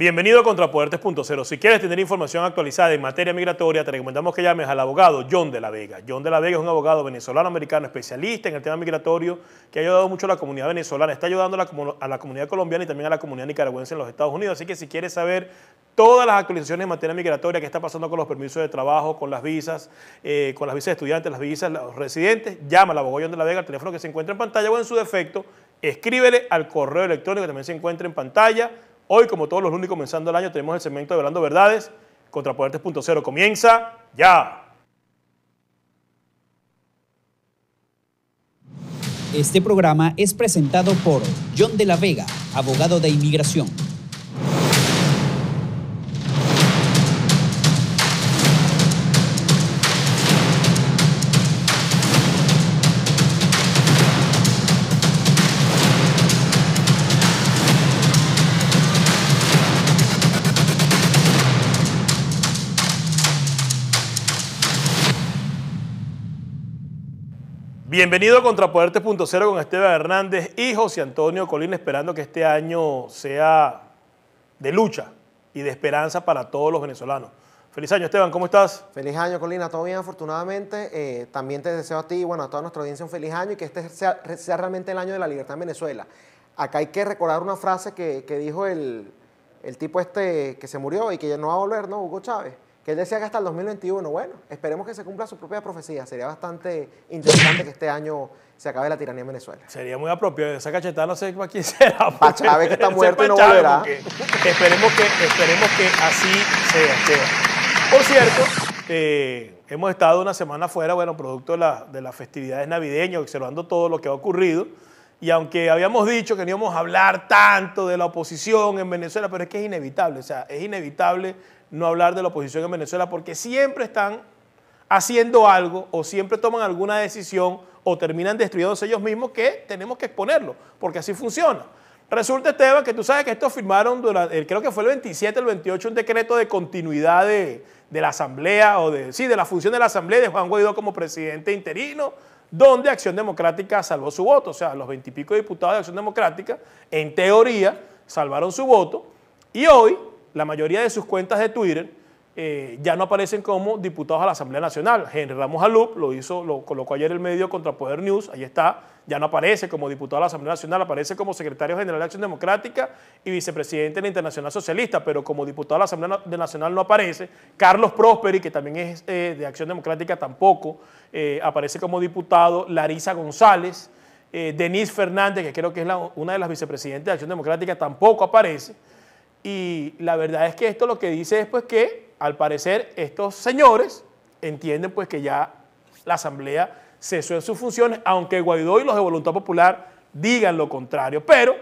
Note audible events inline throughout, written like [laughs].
Bienvenido a Contrapoder Si quieres tener información actualizada en materia migratoria, te recomendamos que llames al abogado John de la Vega. John de la Vega es un abogado venezolano-americano especialista en el tema migratorio que ha ayudado mucho a la comunidad venezolana, está ayudando a la, comunidad colombiana y también a la comunidad nicaragüense en los Estados Unidos. Así que si quieres saber todas las actualizaciones en materia migratoria que está pasando con los permisos de trabajo, con las visas, eh, con las visas de estudiantes, las visas los residentes, llama al abogado John de la Vega al teléfono que se encuentra en pantalla o en su defecto, escríbele al correo electrónico que también se encuentra en pantalla Hoy, como todos los lunes comenzando el año, tenemos el segmento de Hablando Verdades contra Poder 3.0. Comienza ya. Este programa es presentado por John de la Vega, abogado de inmigración Bienvenido a Contrapoderte.0 con Esteban Hernández y José Antonio Colina, esperando que este año sea de lucha y de esperanza para todos los venezolanos. Feliz año, Esteban, ¿cómo estás? Feliz año, Colina, todo bien, afortunadamente. Eh, también te deseo a ti y bueno, a toda nuestra audiencia un feliz año y que este sea, sea, realmente el año de la libertad en Venezuela. Acá hay que recordar una frase que, que dijo el, el tipo este que se murió y que ya no va a volver, ¿no? Hugo Chávez él decía que hasta el 2021, bueno, esperemos que se cumpla su propia profecía. Sería bastante interesante que este año se acabe la tiranía en Venezuela. Sería muy apropiado. Esa cachetada no sé para quién [laughs] será. Para que está muerto y no Esperemos que, esperemos que así sea, Por cierto, eh, hemos estado una semana fuera, bueno, producto de, de las festividades navideñas, observando todo lo que ha ocurrido. Y aunque habíamos dicho que no íbamos a hablar tanto de la oposición en Venezuela, pero es que es inevitable, o sea, es inevitable no hablar de la oposición en Venezuela porque siempre están haciendo algo o siempre toman alguna decisión o terminan destruyéndose ellos mismos que tenemos que exponerlo, porque así funciona. Resulta, Esteban, que tú sabes que estos firmaron, durante, eh, creo que fue el 27, el 28, un decreto de continuidad de, la Asamblea, o de, sí, de la función de la Asamblea de Juan Guaidó como presidente interino, donde Acción Democrática salvó su voto. O sea, los veintipico diputados de Acción Democrática, en teoría, salvaron su voto. Y hoy la mayoría de sus cuentas de Twitter eh, ya no aparecen como diputados a la Asamblea Nacional. Henry Ramos Alup lo hizo, lo colocó ayer el medio contra Poder News, ahí está, ya no aparece como diputado a la Asamblea Nacional, aparece como secretario general de Acción Democrática y vicepresidente de la Internacional Socialista, pero como diputado a la Asamblea Nacional no aparece. Carlos Prosperi, que también es eh, de Acción Democrática, tampoco eh, aparece como diputado. Larisa González, Denise Fernández, que creo que es una de las vicepresidentes de Acción Democrática, tampoco aparece. Y la verdad es que esto lo que dice es pues que al parecer estos señores entienden pues que ya la asamblea cesó en sus funciones, aunque Guaidó y los de Voluntad Popular digan lo contrario. Pero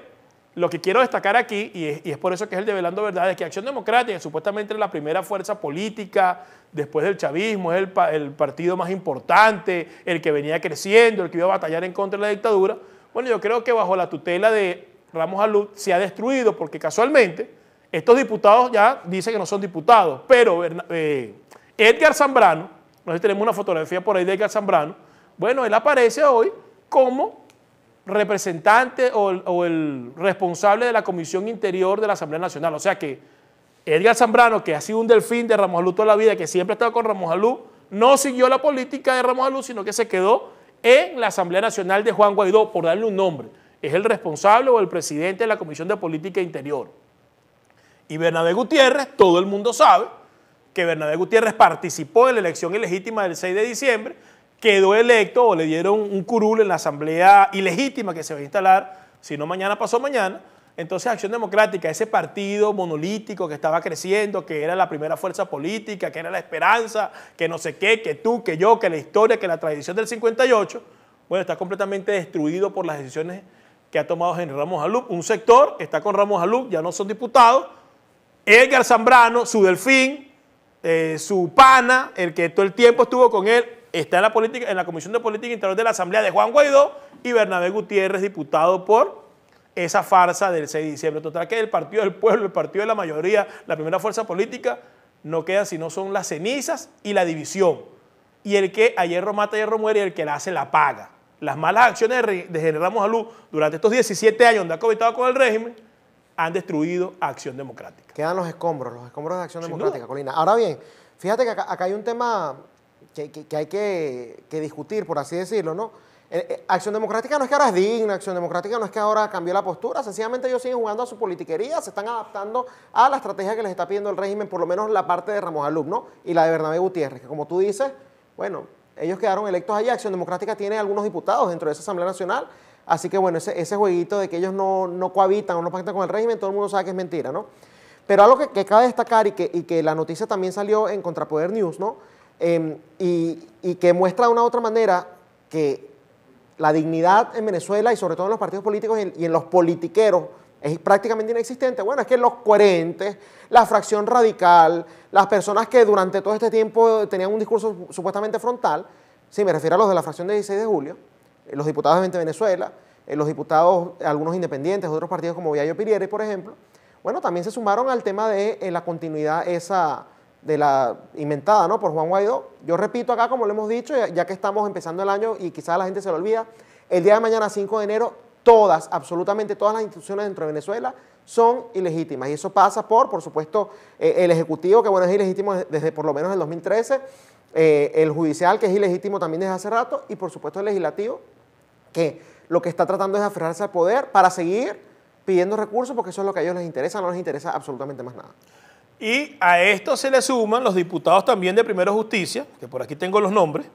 lo que quiero destacar aquí, y es, por eso que es el develando verdad, es que Acción Democrática, supuestamente la primera fuerza política después del chavismo, es el, el partido más importante, el que venía creciendo, el que iba a batallar en contra de la dictadura, bueno, yo creo que bajo la tutela de Ramos Alud se ha destruido porque casualmente estos diputados ya dicen que no son diputados, pero eh, Edgar Zambrano, no sé si tenemos una fotografía por ahí de Edgar Zambrano, bueno, él aparece hoy como representante o, el responsable de la Comisión Interior de la Asamblea Nacional. O sea que Edgar Zambrano, que ha sido un delfín de Ramos Alú toda la vida, que siempre ha estado con Ramos Alú, no siguió la política de Ramos Alú, sino que se quedó en la Asamblea Nacional de Juan Guaidó, por darle un nombre. Es el responsable o el presidente de la Comisión de Política Interior. Y Bernabé Gutiérrez, todo el mundo sabe que Bernabé Gutiérrez participó en la elección ilegítima del 6 de diciembre, quedó electo o le dieron un curul en la asamblea ilegítima que se va a instalar, si no mañana pasó mañana. Entonces Acción Democrática, ese partido monolítico que estaba creciendo, que era la primera fuerza política, que era la esperanza, que no sé qué, que tú, que yo, que la historia, que la tradición del 58, bueno, está completamente destruido por las decisiones que ha tomado Henry Ramos Alup. Un sector está con Ramos Alup, ya no son diputados, Edgar Zambrano, su delfín, eh, su pana, el que todo el tiempo estuvo con él, está en la, política, en la Comisión de Política Interior de la Asamblea de Juan Guaidó y Bernabé Gutiérrez, diputado por esa farsa del 6 de diciembre. Total que el Partido del Pueblo, el Partido de la Mayoría, la primera fuerza política, no queda, sino son las cenizas y la división. Y el que a hierro mata, a hierro muere y el que la hace, la paga. Las malas acciones de General Mojalú durante estos 17 años donde ha cohabitado con el régimen han destruido a Acción Democrática. Quedan los escombros, los escombros de Acción Democrática, Colina. Ahora bien, fíjate que acá, hay un tema que, hay que, discutir, por así decirlo, ¿no? Eh, eh, Acción Democrática no es que ahora es digna, Acción Democrática no es que ahora cambió la postura, sencillamente ellos siguen jugando a su politiquería, se están adaptando a la estrategia que les está pidiendo el régimen, por lo menos la parte de Ramos Alum, ¿no? Y la de Bernabé Gutiérrez, que como tú dices, bueno, ellos quedaron electos allá, Acción Democrática tiene algunos diputados dentro de esa Asamblea Nacional Así que bueno, ese, jueguito de que ellos no, cohabitan o no pactan con el régimen, todo el mundo sabe que es mentira, ¿no? Pero algo que, que cabe destacar y que, que, la noticia también salió en Contrapoder News, ¿no? Em, y, que muestra de una u otra manera que la dignidad en Venezuela y sobre todo en los partidos políticos y en, los politiqueros es prácticamente inexistente. Bueno, es que los coherentes, la fracción radical, las personas que durante todo este tiempo tenían un discurso supuestamente frontal, sí, me refiero a los de la fracción de 16 de julio, eh, los diputados de Venezuela, eh, los diputados, algunos independientes, otros partidos como Viallo Pirieri, por ejemplo, bueno, también se sumaron al tema de eh, la continuidad esa de la inventada ¿no? por Juan Guaidó. Yo repito acá, como lo hemos dicho, ya, que estamos empezando el año y quizás la gente se lo olvida, el día de mañana, 5 de enero, todas, absolutamente todas las instituciones dentro de Venezuela son ilegítimas. Y eso pasa por, por supuesto, el Ejecutivo, que bueno, es ilegítimo desde por lo menos el 2013, el Judicial, que es ilegítimo también desde hace rato, y por supuesto el Legislativo, que lo que está tratando es aferrarse al poder para seguir pidiendo recursos porque eso es lo que a ellos les interesa, no les interesa absolutamente más nada. Y a esto se le suman los diputados también de Primero Justicia, que por aquí tengo los nombres,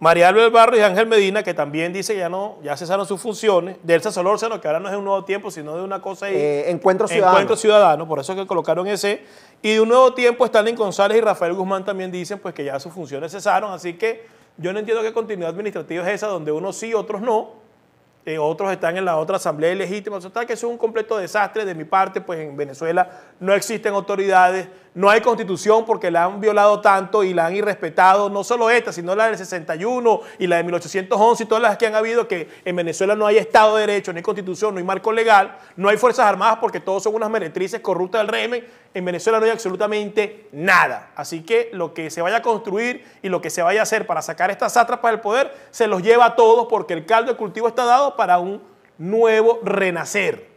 María Álvarez Barro y Ángel Medina, que también dice que ya, no, ya cesaron sus funciones, Delsa Solórzano, que ahora no es de un nuevo tiempo, sino de una cosa y eh, encuentro Ciudadano. Encuentro Ciudadano, por eso que colocaron ese. Y de un nuevo tiempo, Stanley González y Rafael Guzmán también dicen pues que ya sus funciones cesaron, así que yo no entiendo qué continuidad administrativa es esa, donde unos sí, otros no, eh, otros están en la otra asamblea ilegítima, o sea, que es un completo desastre de mi parte, pues en Venezuela no existen autoridades, no hay constitución porque la han violado tanto y la han irrespetado, no solo esta, sino la del 61 y la de 1811 y todas las que han habido, que en Venezuela no hay Estado de Derecho, no hay constitución, no hay marco legal, no hay Fuerzas Armadas porque todos son unas meretrices corruptas del régimen, en Venezuela no hay absolutamente nada. Así que lo que se vaya a construir y lo que se vaya a hacer para sacar estas sátrapas del poder, se los lleva a todos porque el caldo de cultivo está dado para un nuevo renacer.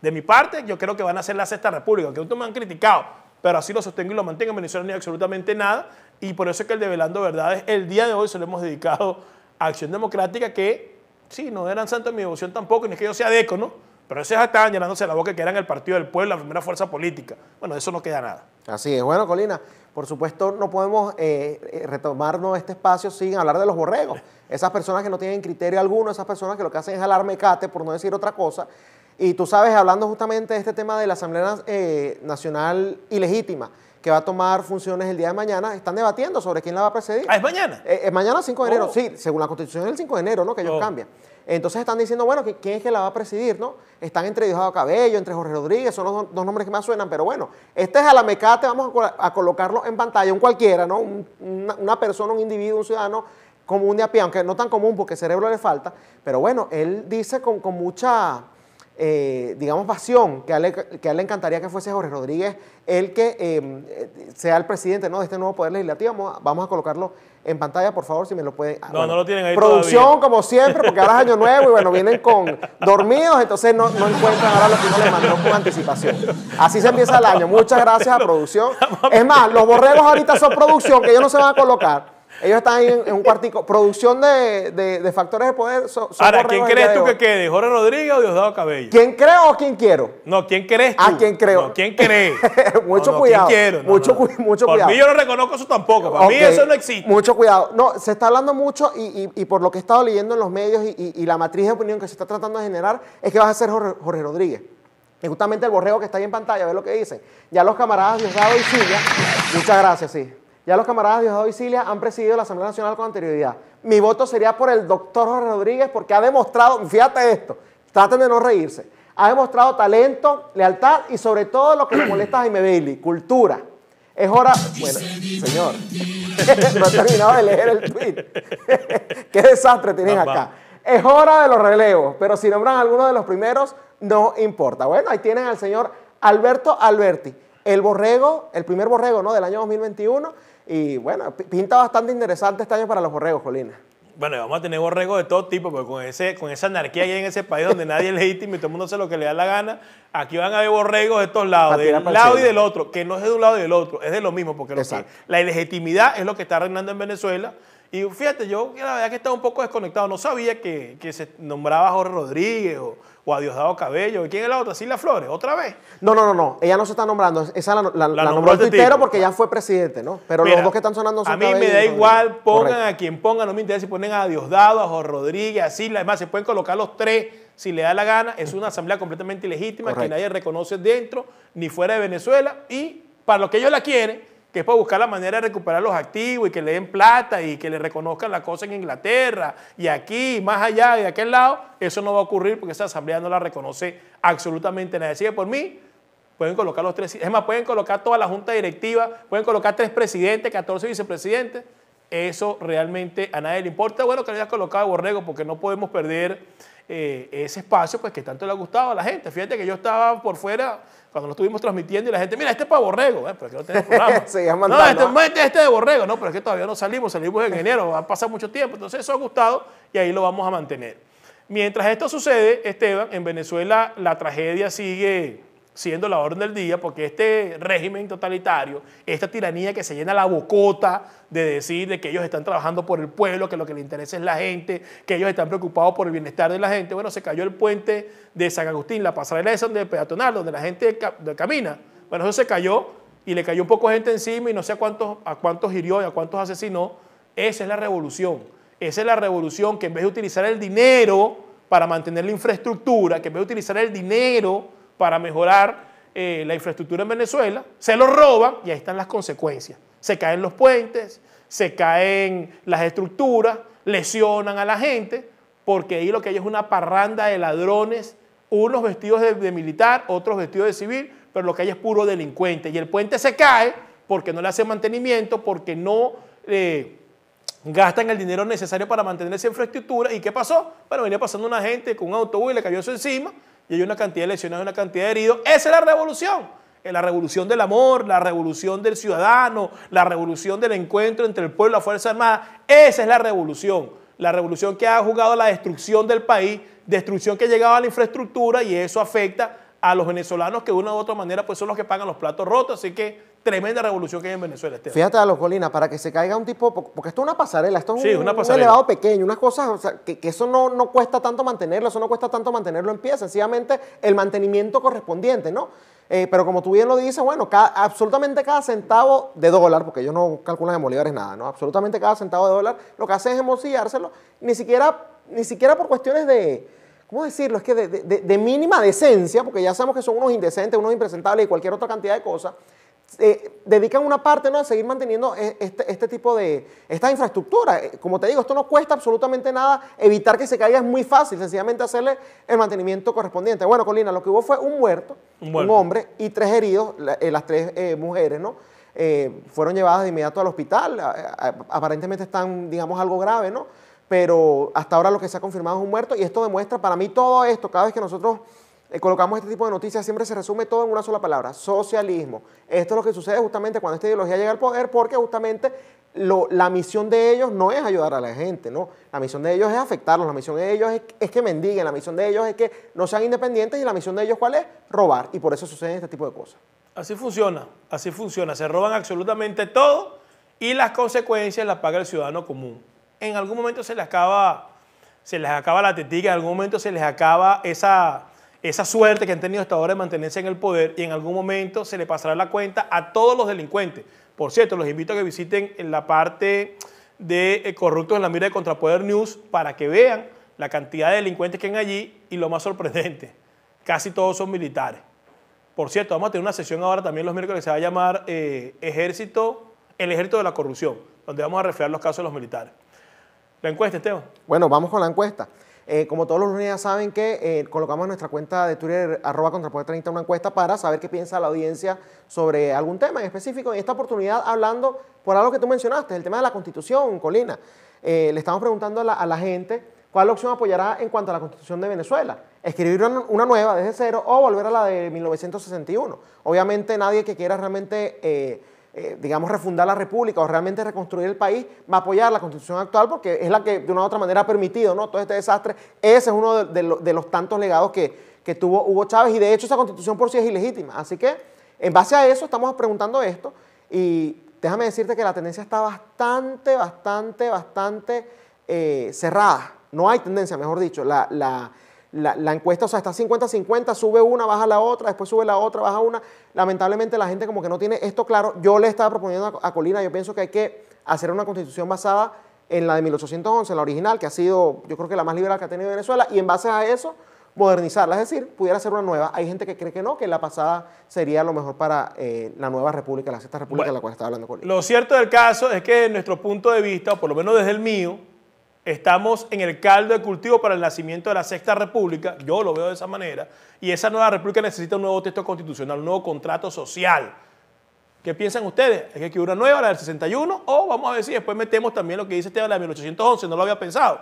De mi parte, yo creo que van a ser la sexta república, que ustedes me han criticado pero así lo sostengo y lo mantengo. En Venezuela ni absolutamente nada. Y por eso es que el Develando Verdades, el día de hoy se lo hemos dedicado a Acción Democrática, que sí, no eran santos en mi devoción tampoco, ni es que yo sea no pero esos estaban llenándose la boca que eran el Partido del Pueblo, la primera fuerza política. Bueno, de eso no queda nada. Así es. Bueno, Colina, por supuesto no podemos eh, eh, retomarnos este espacio sin hablar de los borregos. Esas personas que no tienen criterio alguno, esas personas que lo que hacen es alarme cate, por no decir otra cosa, y tú sabes, hablando justamente de este tema de la Asamblea eh, Nacional ilegítima, que va a tomar funciones el día de mañana, están debatiendo sobre quién la va a presidir ¿Ah, es mañana? Eh, es mañana 5 de enero, oh. sí, según la Constitución es el 5 de enero, ¿no? Que ellos oh. cambian. Entonces están diciendo, bueno, ¿quién es que la va a presidir, no? Están entre Diosado Cabello, entre Jorge Rodríguez, son los dos nombres que más suenan, pero bueno, este es a la mecate, vamos a, colocarlo en pantalla, un cualquiera, ¿no? una, persona, un individuo, un ciudadano común de a pie, aunque no tan común porque cerebro le falta, pero bueno, él dice con mucha eh, digamos, pasión, que a, él, le encantaría que fuese Jorge Rodríguez el que em, eh, sea el presidente de este nuevo Poder Legislativo. Vamos, a colocarlo en pantalla, por favor, si me lo pueden. Ah, no, no lo tienen ahí. Producción, como siempre, porque ahora es Año Nuevo y bueno, vienen con dormidos, entonces no, encuentran ahora lo que uno le mandó con anticipación. Así se empieza el año. Muchas gracias a producción. [laughs] Es más, los borregos ahorita son producción, que ellos no se van a colocar. Ellos están en, un cuartico. Producción de, de, factores de poder. So, Ahora, ¿quién crees tú que quede? ¿Jorge Rodríguez o Diosdado Cabello? ¿Quién creo o quién quiero? No, ¿quién crees tú? ¿A ah, quién creo? ¿quién cree? [laughs] mucho cuidado. ¿quién cuidado. mí yo no reconozco eso tampoco. Para mí eso no existe. Mucho cuidado. No, se está hablando mucho y, por lo que he estado leyendo en los medios y, la matriz de opinión que se está tratando de generar es que vas a ser Jorge, Rodríguez. es justamente el borrego que está ahí en pantalla, ve lo que dicen. Ya los camaradas Diosdado y Silvia Muchas gracias, sí. Ya los camaradas Diosdado y Cilia han presidido la Asamblea Nacional con anterioridad. Mi voto sería por el doctor Jorge Rodríguez porque ha demostrado, fíjate esto, traten de no reírse, ha demostrado talento, lealtad y sobre todo lo que le molesta a Jaime Bailey, cultura. Es hora, bueno, señor, [laughs] no he terminado de leer el tweet. [laughs] Qué desastre tienen acá. Es hora de los relevos, pero si nombran alguno de los primeros, no importa. Bueno, ahí tienen al señor Alberto Alberti. El borrego, el primer borrego ¿no? del año 2021. Y bueno, pinta bastante interesante este año para los borregos, Colina. Bueno, vamos a tener borregos de todo tipo, porque con, ese, con esa anarquía ahí en ese país donde nadie es legítimo y todo el mundo hace lo que le da la gana, aquí van a haber borregos de todos lados, del lado y del otro, que no es de un lado y del otro, es de lo mismo, porque lo la ilegitimidad es lo que está reinando en Venezuela. Y fíjate, yo la verdad que estaba un poco desconectado, no sabía que, que se nombraba Jorge Rodríguez o o a Diosdado Cabello. ¿Y quién es la otra? Silva Flores, otra vez. No, no, no, no. Ella no se está nombrando. Esa la, nombró el este tuitero porque ya fue presidente, ¿no? Pero los dos que están sonando son A mí me da igual, pongan a quien pongan, no me interesa si ponen a Diosdado, a Jorge Rodríguez, a Silva, Además, se pueden colocar los tres si le da la gana. Es una asamblea completamente ilegítima que nadie reconoce dentro ni fuera de Venezuela. Y para lo que ellos la quieren que es para buscar la manera de recuperar los activos y que le den plata y que le reconozcan la cosa en Inglaterra y aquí, y más allá y de aquel lado, eso no va a ocurrir porque esa asamblea no la reconoce absolutamente nadie. Así por mí, pueden colocar los tres, es más, pueden colocar toda la junta directiva, pueden colocar tres presidentes, 14 vicepresidentes. Eso realmente a nadie le importa. Bueno, que le hayas colocado a Borrego porque no podemos perder eh, ese espacio pues, que tanto le ha gustado a la gente. Fíjate que yo estaba por fuera cuando lo estuvimos transmitiendo y la gente, mira, este es para Borrego, pero que no tenemos programa. [laughs] no, este, ¿ah?". este, de Borrego, no, pero es que todavía no salimos, salimos en enero, a pasado mucho tiempo, entonces eso ha gustado y ahí lo vamos a mantener. Mientras esto sucede, Esteban, en Venezuela la tragedia sigue siendo la orden del día, porque este régimen totalitario, esta tiranía que se llena la bocota de decir que ellos están trabajando por el pueblo, que lo que les interesa es la gente, que ellos están preocupados por el bienestar de la gente. Bueno, se cayó el puente de San Agustín, la pasarela esa donde Peatonal, donde la gente camina. Bueno, eso se cayó y le cayó un poco de gente encima y no sé cuántos, a cuántos hirió y a cuántos asesinó. Esa es la revolución. Esa es la revolución que en vez de utilizar el dinero para mantener la infraestructura, que en vez de utilizar el dinero para mejorar eh, la infraestructura en Venezuela, se lo roban y ahí están las consecuencias. Se caen los puentes, se caen las estructuras, lesionan a la gente, porque ahí lo que hay es una parranda de ladrones, unos vestidos de, militar, otros vestidos de civil, pero lo que hay es puro delincuente. Y el puente se cae porque no le hacen mantenimiento, porque no eh, gastan el dinero necesario para mantener esa infraestructura. ¿Y qué pasó? Bueno, venía pasando una gente con un autobús y le cayó eso encima y hay una cantidad de lesionados, una cantidad de heridos. Esa es la revolución. Es eh, la revolución del amor, la revolución del ciudadano, la revolución del encuentro entre el pueblo y la Fuerza Armada. Esa es la revolución. La revolución que ha jugado a la destrucción del país, destrucción que ha llegado a la infraestructura y eso afecta a los venezolanos que de una u otra manera pues son los que pagan los platos rotos. Así que tremenda revolución que hay en Venezuela. Fíjate a los colinas, para que se caiga un tipo, porque esto es una pasarela, esto es un, elevado pequeño, unas cosas, que, eso no, no cuesta tanto mantenerlo, eso no cuesta tanto mantenerlo en pie, sencillamente el mantenimiento correspondiente, ¿no? Eh, pero como tú bien lo dices, bueno, absolutamente cada centavo de dólar, porque yo no calculan en bolívares nada, ¿no? Absolutamente cada centavo de dólar lo que hace es emocionárselo ni siquiera, ni siquiera por cuestiones de, ¿cómo decirlo? Es que de, de mínima decencia, porque ya sabemos que son unos indecentes, unos impresentables y cualquier otra cantidad de cosas eh, dedican una parte ¿no? a seguir manteniendo e, este, este, tipo de esta infraestructura. Eh, como te digo, esto no cuesta absolutamente nada. Evitar que se caiga es muy fácil, sencillamente hacerle el mantenimiento correspondiente. Bueno, Colina, lo que hubo fue un muerto, un, hombre y tres heridos, eh, las tres mujeres, ¿no? fueron llevadas de inmediato al hospital. aparentemente están, digamos, algo grave, ¿no? Pero hasta ahora lo que se ha confirmado es un muerto y esto demuestra para mí todo esto, cada vez que nosotros eh, colocamos este tipo de noticias, siempre se resume todo en una sola palabra, socialismo. Esto es lo que sucede justamente cuando esta ideología llega al poder, porque justamente la misión de ellos no es ayudar a la gente, ¿no? La misión de ellos es afectarlos, la misión de ellos es, que mendiguen, la misión de ellos es que no sean independientes y la misión de ellos cuál es? Robar. Y por eso sucede este tipo de cosas. Así funciona, así funciona. Se roban absolutamente todo y las consecuencias las paga el ciudadano común. En algún momento se les acaba, se les acaba la tetiga, en algún momento se les acaba esa esa suerte que han tenido hasta ahora de mantenerse en el poder y en algún momento se le pasará la cuenta a todos los delincuentes. Por cierto, los invito a que visiten la parte de eh, Corruptos en la Mira de Contrapoder News para que vean la cantidad de delincuentes que hay allí y lo más sorprendente, [laughs] casi todos son militares. Por cierto, vamos a tener una sesión ahora también los miércoles que se va a llamar eh, Ejército, el Ejército de la Corrupción, donde vamos a reflejar los casos de los militares. La encuesta, Esteban. Bueno, vamos con la encuesta. Eh, como todos los lunes ya saben que eh, colocamos en nuestra cuenta de Twitter arroba poder 30 una encuesta para saber qué piensa la audiencia sobre algún tema en específico. En esta oportunidad hablando por algo que tú mencionaste, el tema de la constitución, Colina. Eh, le estamos preguntando a la, gente cuál opción apoyará en cuanto a la constitución de Venezuela. Escribir una nueva desde cero o volver a la de 1961. Obviamente nadie que quiera realmente eh, digamos, refundar la república o realmente reconstruir el país, va a apoyar la constitución actual porque es la que de una u otra manera ha permitido ¿no? todo este desastre. Ese es uno de, los tantos legados que, tuvo Hugo Chávez y de hecho esa constitución por sí es ilegítima. Así que en base a eso estamos preguntando esto y déjame decirte que la tendencia está bastante, bastante, bastante eh, cerrada. No hay tendencia, mejor dicho. la, la la, encuesta, o sea, está 50-50, sube una, baja la otra, después sube la otra, baja una. Lamentablemente la gente como que no tiene esto claro. Yo le estaba proponiendo a, Colina, yo pienso que hay que hacer una constitución basada en la de 1811, la original, que ha sido, yo creo que la más liberal que ha tenido Venezuela, y en base a eso modernizarla, es decir, pudiera ser una nueva. Hay gente que cree que no, que la pasada sería lo mejor para eh, la nueva república, la sexta república de la cual estaba hablando Colina. Lo cierto del caso es que nuestro punto de vista, o por lo menos desde el mío, Estamos en el caldo de cultivo para el nacimiento de la Sexta República, yo lo veo de esa manera, y esa nueva república necesita un nuevo texto constitucional, un nuevo contrato social. ¿Qué piensan ustedes? ¿Es que hay una nueva, la del 61? O vamos a ver si después metemos también lo que dice Esteban, la de 1811, no lo había pensado.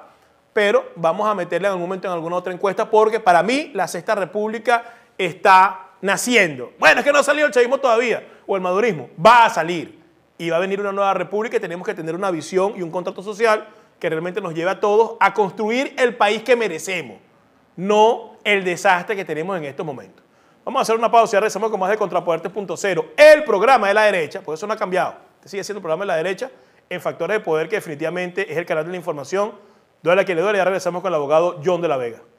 Pero vamos a meterla en algún momento en alguna otra encuesta porque para mí la Sexta República está naciendo. Bueno, es que no ha salido el chavismo todavía, o el madurismo. Va a salir y va a venir una nueva república y tenemos que tener una visión y un contrato social que realmente nos lleva a todos a construir el país que merecemos, no el desastre que tenemos en estos momentos. Vamos a hacer una pausa y regresamos con más de punto el programa de la derecha, por eso no ha cambiado. sigue siendo el programa de la derecha en Factores de Poder, que definitivamente es el canal de la información. Duele a quien le duele, ya regresamos con el abogado John de la Vega.